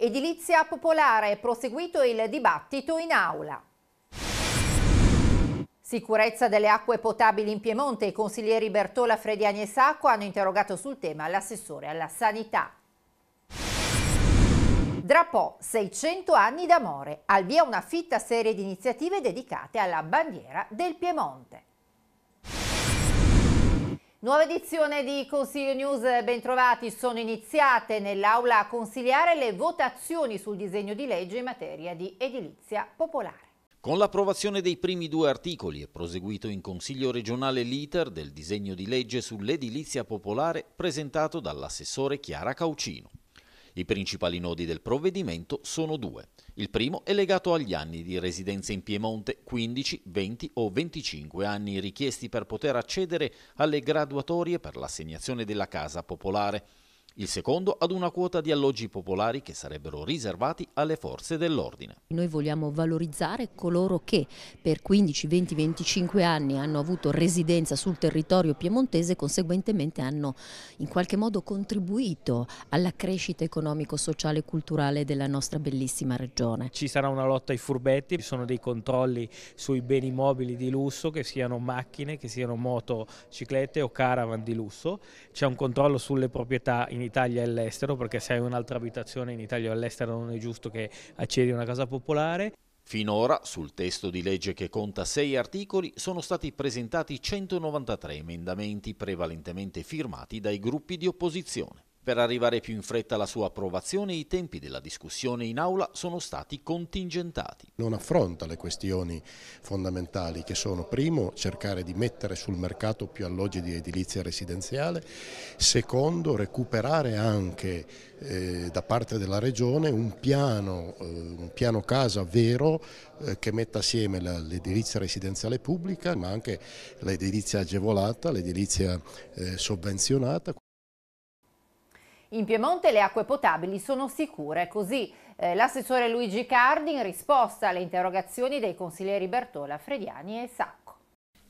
Edilizia popolare, è proseguito il dibattito in aula. Sicurezza delle acque potabili in Piemonte, i consiglieri Bertola, Frediani e Sacco hanno interrogato sul tema l'assessore alla sanità. Drapò 600 anni d'amore, al via una fitta serie di iniziative dedicate alla bandiera del Piemonte. Nuova edizione di Consiglio News, bentrovati, sono iniziate nell'aula consiliare le votazioni sul disegno di legge in materia di edilizia popolare. Con l'approvazione dei primi due articoli è proseguito in Consiglio regionale l'iter del disegno di legge sull'edilizia popolare presentato dall'assessore Chiara Caucino. I principali nodi del provvedimento sono due. Il primo è legato agli anni di residenza in Piemonte, 15, 20 o 25 anni richiesti per poter accedere alle graduatorie per l'assegnazione della casa popolare il secondo ad una quota di alloggi popolari che sarebbero riservati alle forze dell'ordine. Noi vogliamo valorizzare coloro che per 15, 20, 25 anni hanno avuto residenza sul territorio piemontese e conseguentemente hanno in qualche modo contribuito alla crescita economico, sociale e culturale della nostra bellissima regione. Ci sarà una lotta ai furbetti, ci sono dei controlli sui beni mobili di lusso che siano macchine, che siano motociclette o caravan di lusso, c'è un controllo sulle proprietà in Italia e all'estero, perché se hai un'altra abitazione in Italia o all'estero non è giusto che accedi a una casa popolare. Finora, sul testo di legge che conta sei articoli, sono stati presentati 193 emendamenti prevalentemente firmati dai gruppi di opposizione. Per arrivare più in fretta alla sua approvazione i tempi della discussione in aula sono stati contingentati. Non affronta le questioni fondamentali che sono primo cercare di mettere sul mercato più alloggi di edilizia residenziale, secondo recuperare anche eh, da parte della Regione un piano, eh, un piano casa vero eh, che metta assieme l'edilizia residenziale pubblica ma anche l'edilizia agevolata, l'edilizia eh, sovvenzionata. In Piemonte le acque potabili sono sicure, così eh, l'assessore Luigi Cardi in risposta alle interrogazioni dei consiglieri Bertola, Frediani e Sacco.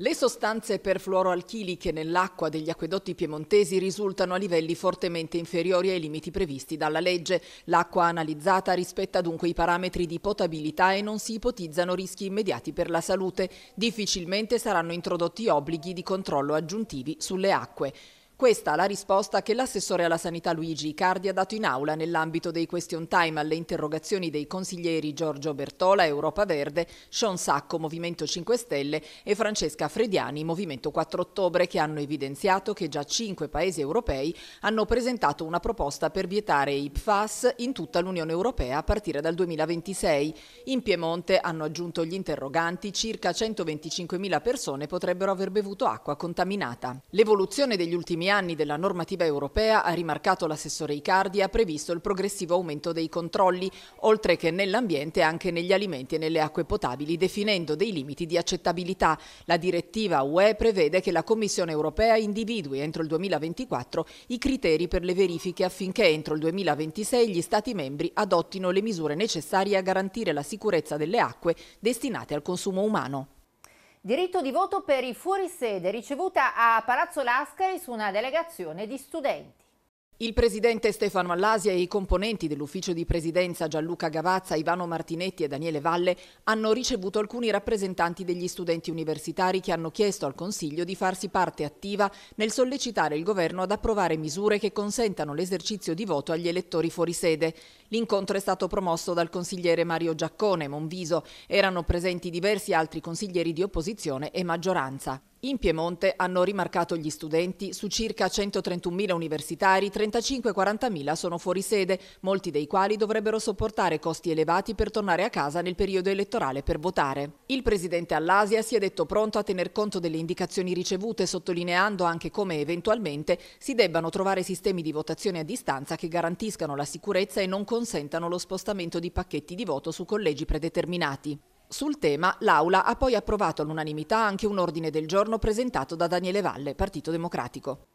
Le sostanze perfluoroalchiliche nell'acqua degli acquedotti piemontesi risultano a livelli fortemente inferiori ai limiti previsti dalla legge. L'acqua analizzata rispetta dunque i parametri di potabilità e non si ipotizzano rischi immediati per la salute. Difficilmente saranno introdotti obblighi di controllo aggiuntivi sulle acque. Questa è la risposta che l'assessore alla sanità Luigi Icardi ha dato in aula nell'ambito dei question time alle interrogazioni dei consiglieri Giorgio Bertola, Europa Verde, Sean Sacco, Movimento 5 Stelle e Francesca Frediani, Movimento 4 Ottobre, che hanno evidenziato che già cinque paesi europei hanno presentato una proposta per vietare i PFAS in tutta l'Unione Europea a partire dal 2026. In Piemonte, hanno aggiunto gli interroganti, circa 125.000 persone potrebbero aver bevuto acqua contaminata. L'evoluzione degli ultimi anni della normativa europea, ha rimarcato l'assessore Icardi, ha previsto il progressivo aumento dei controlli, oltre che nell'ambiente anche negli alimenti e nelle acque potabili, definendo dei limiti di accettabilità. La direttiva UE prevede che la Commissione europea individui entro il 2024 i criteri per le verifiche affinché entro il 2026 gli Stati membri adottino le misure necessarie a garantire la sicurezza delle acque destinate al consumo umano. Diritto di voto per i fuorisede ricevuta a Palazzo Lascari su una delegazione di studenti. Il presidente Stefano Allasia e i componenti dell'ufficio di presidenza Gianluca Gavazza, Ivano Martinetti e Daniele Valle hanno ricevuto alcuni rappresentanti degli studenti universitari che hanno chiesto al Consiglio di farsi parte attiva nel sollecitare il governo ad approvare misure che consentano l'esercizio di voto agli elettori fuori sede. L'incontro è stato promosso dal consigliere Mario Giaccone, Monviso. Erano presenti diversi altri consiglieri di opposizione e maggioranza. In Piemonte hanno rimarcato gli studenti, su circa 131.000 universitari 35-40.000 sono fuori sede, molti dei quali dovrebbero sopportare costi elevati per tornare a casa nel periodo elettorale per votare. Il presidente all'Asia si è detto pronto a tener conto delle indicazioni ricevute, sottolineando anche come eventualmente si debbano trovare sistemi di votazione a distanza che garantiscano la sicurezza e non consentano lo spostamento di pacchetti di voto su collegi predeterminati. Sul tema l'Aula ha poi approvato all'unanimità anche un ordine del giorno presentato da Daniele Valle, Partito Democratico.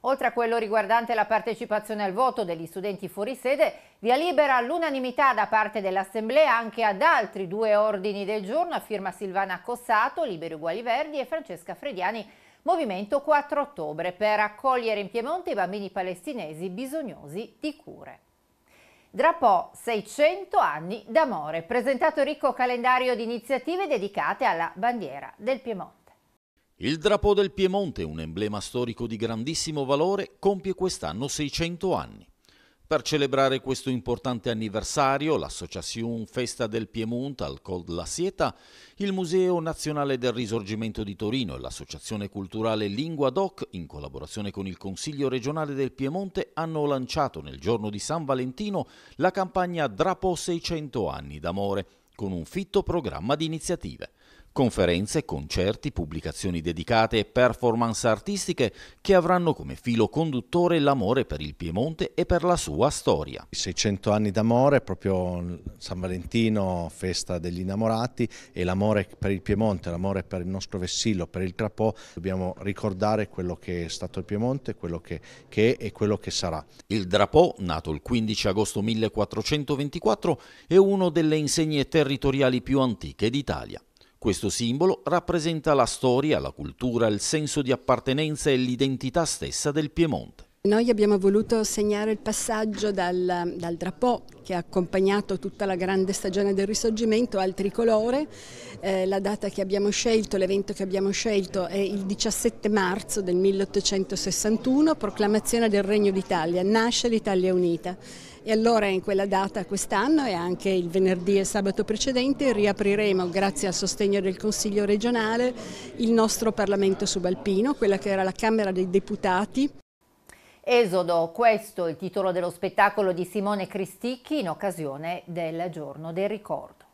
Oltre a quello riguardante la partecipazione al voto degli studenti fuori sede, via libera all'unanimità da parte dell'Assemblea anche ad altri due ordini del giorno a firma Silvana Cossato, Liberi Uguali Verdi e Francesca Frediani, Movimento 4 Ottobre, per accogliere in Piemonte i bambini palestinesi bisognosi di cure. Drapò 600 anni d'amore, presentato ricco calendario di iniziative dedicate alla bandiera del Piemonte. Il Drapò del Piemonte, un emblema storico di grandissimo valore, compie quest'anno 600 anni. Per celebrare questo importante anniversario, l'Associazione Festa del Piemonte al Col la Sieta, il Museo Nazionale del Risorgimento di Torino e l'Associazione Culturale Lingua Doc, in collaborazione con il Consiglio regionale del Piemonte, hanno lanciato nel giorno di San Valentino la campagna Drapo 600 anni d'amore, con un fitto programma di iniziative conferenze, concerti, pubblicazioni dedicate e performance artistiche che avranno come filo conduttore l'amore per il Piemonte e per la sua storia. I 600 anni d'amore, proprio San Valentino, festa degli innamorati e l'amore per il Piemonte, l'amore per il nostro vessillo, per il Trapò, dobbiamo ricordare quello che è stato il Piemonte, quello che, che è e quello che sarà. Il Drapò, nato il 15 agosto 1424, è uno delle insegne territoriali più antiche d'Italia. Questo simbolo rappresenta la storia, la cultura, il senso di appartenenza e l'identità stessa del Piemonte. Noi abbiamo voluto segnare il passaggio dal, dal drapò che ha accompagnato tutta la grande stagione del risorgimento al tricolore. Eh, la data che abbiamo scelto, l'evento che abbiamo scelto è il 17 marzo del 1861, proclamazione del Regno d'Italia, nasce l'Italia Unita. E allora in quella data quest'anno e anche il venerdì e sabato precedente riapriremo, grazie al sostegno del Consiglio regionale, il nostro Parlamento subalpino, quella che era la Camera dei Deputati. Esodo, questo è il titolo dello spettacolo di Simone Cristicchi in occasione del Giorno del Ricordo.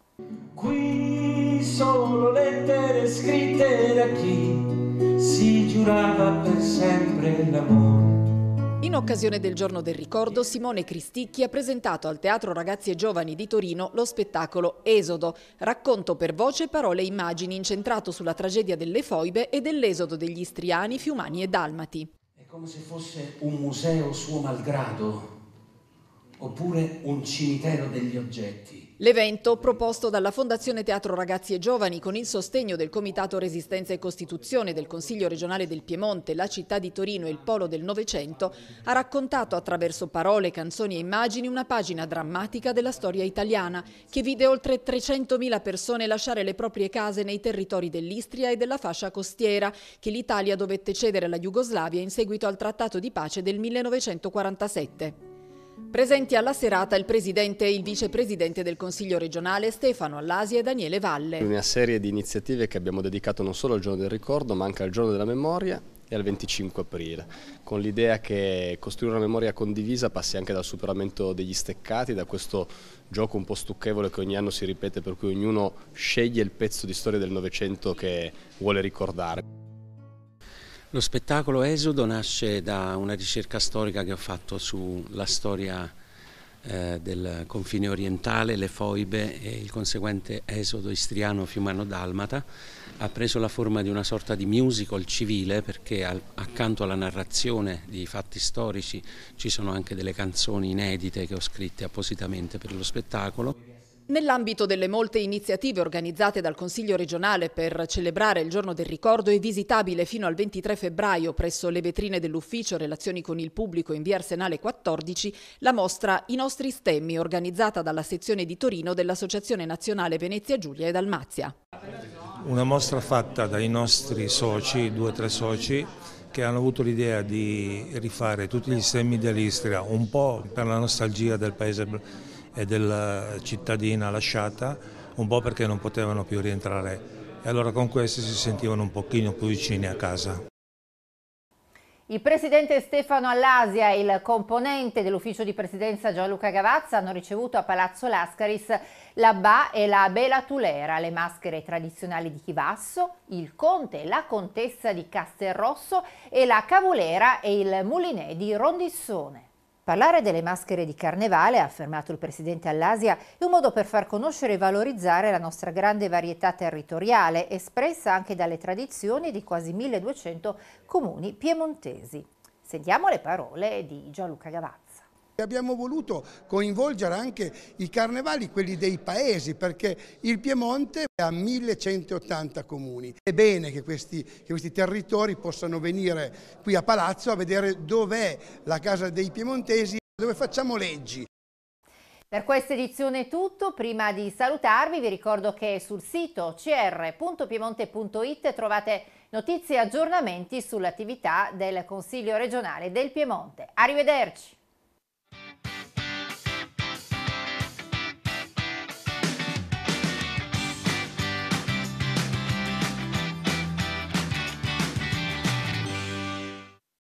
Qui solo lettere scritte da chi si giurava per sempre l'amore. In occasione del giorno del ricordo, Simone Cristicchi ha presentato al Teatro Ragazzi e Giovani di Torino lo spettacolo Esodo, racconto per voce, parole e immagini incentrato sulla tragedia delle foibe e dell'esodo degli istriani, fiumani e dalmati come se fosse un museo suo malgrado oppure un cimitero degli oggetti L'evento, proposto dalla Fondazione Teatro Ragazzi e Giovani con il sostegno del Comitato Resistenza e Costituzione del Consiglio regionale del Piemonte, la città di Torino e il Polo del Novecento, ha raccontato attraverso parole, canzoni e immagini una pagina drammatica della storia italiana che vide oltre 300.000 persone lasciare le proprie case nei territori dell'Istria e della fascia costiera che l'Italia dovette cedere alla Jugoslavia in seguito al Trattato di pace del 1947. Presenti alla serata il Presidente e il Vicepresidente del Consiglio regionale Stefano Allasi e Daniele Valle. Una serie di iniziative che abbiamo dedicato non solo al giorno del ricordo ma anche al giorno della memoria e al 25 aprile, con l'idea che costruire una memoria condivisa passi anche dal superamento degli steccati, da questo gioco un po' stucchevole che ogni anno si ripete per cui ognuno sceglie il pezzo di storia del Novecento che vuole ricordare. Lo spettacolo Esodo nasce da una ricerca storica che ho fatto sulla storia eh, del confine orientale, le foibe e il conseguente esodo istriano fiumano-dalmata. Ha preso la forma di una sorta di musical civile perché al, accanto alla narrazione di fatti storici ci sono anche delle canzoni inedite che ho scritte appositamente per lo spettacolo. Nell'ambito delle molte iniziative organizzate dal Consiglio regionale per celebrare il giorno del ricordo è visitabile fino al 23 febbraio presso le vetrine dell'ufficio Relazioni con il pubblico in via Arsenale 14 la mostra I nostri stemmi organizzata dalla sezione di Torino dell'Associazione Nazionale Venezia Giulia e Dalmazia. Una mostra fatta dai nostri soci, due o tre soci, che hanno avuto l'idea di rifare tutti gli stemmi dell'Istria, un po' per la nostalgia del paese e della cittadina lasciata, un po' perché non potevano più rientrare e allora con questi si sentivano un pochino più vicini a casa. Il presidente Stefano Allasia e il componente dell'ufficio di presidenza Gianluca Gavazza hanno ricevuto a Palazzo Lascaris la Ba e la Bela Tulera, le maschere tradizionali di Chivasso, il conte e la contessa di Castelrosso e la Cavulera e il mulinè di Rondissone. Parlare delle maschere di carnevale, ha affermato il presidente all'Asia, è un modo per far conoscere e valorizzare la nostra grande varietà territoriale, espressa anche dalle tradizioni di quasi 1200 comuni piemontesi. Sentiamo le parole di Gianluca Gavacca. Abbiamo voluto coinvolgere anche i carnevali, quelli dei paesi, perché il Piemonte ha 1180 comuni. È bene che questi, che questi territori possano venire qui a Palazzo a vedere dov'è la casa dei piemontesi, dove facciamo leggi. Per questa edizione è tutto, prima di salutarvi vi ricordo che sul sito cr.piemonte.it trovate notizie e aggiornamenti sull'attività del Consiglio regionale del Piemonte. Arrivederci!